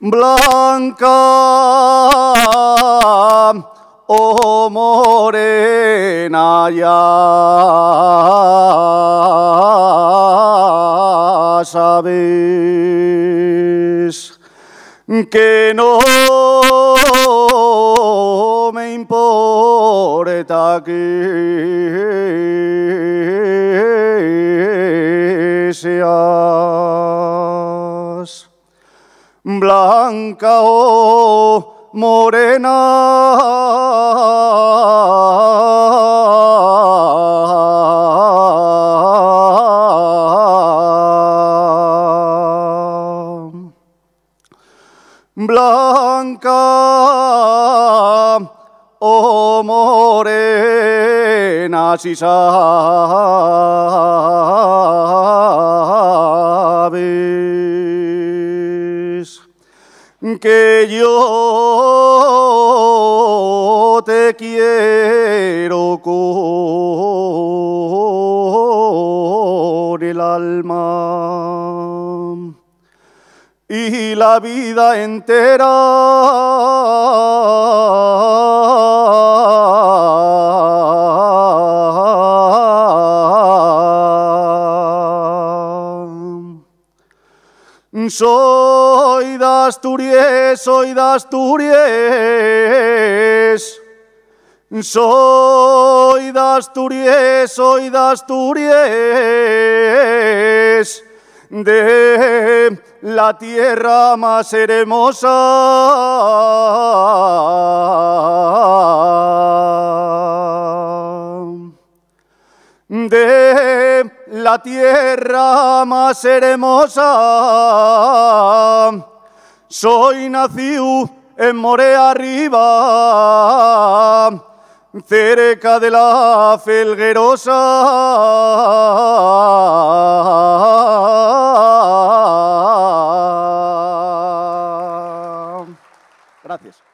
Blanca o oh morena ya sabes que no me importa que blanca o morena. blanca o morena si que yo te quiero con el alma y la vida entera Soy de soy de Soy de soy de De la tierra más hermosa. De la tierra más hermosa. Soy nacido en Morea arriba, cerca de la Felguerosa. Gracias.